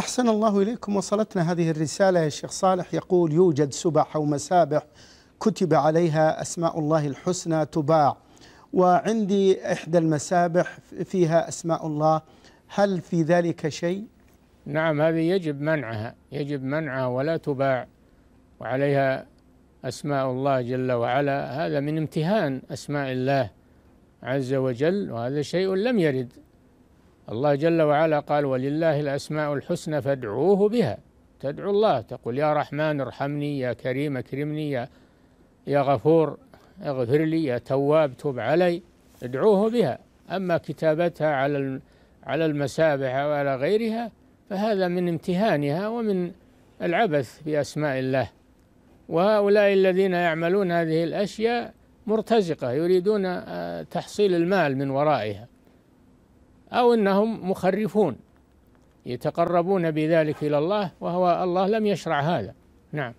أحسن الله إليكم وصلتنا هذه الرسالة يا شيخ صالح يقول يوجد سبح أو مسابح كتب عليها أسماء الله الحسنى تباع وعندي إحدى المسابح فيها أسماء الله هل في ذلك شيء؟ نعم هذه يجب منعها يجب منعها ولا تباع وعليها أسماء الله جل وعلا هذا من امتهان أسماء الله عز وجل وهذا شيء لم يرد الله جل وعلا قال ولله الأسماء الحسنى فادعوه بها تدعو الله تقول يا رحمن ارحمني يا كريم اكرمني يا يا غفور اغفر لي يا تواب تب علي ادعوه بها أما كتابتها على على المسابح وعلى غيرها فهذا من امتهانها ومن العبث بأسماء الله وهؤلاء الذين يعملون هذه الأشياء مرتزقة يريدون آه، تحصيل المال من ورائها أو أنهم مخرفون يتقربون بذلك إلى الله وهو الله لم يشرع هذا نعم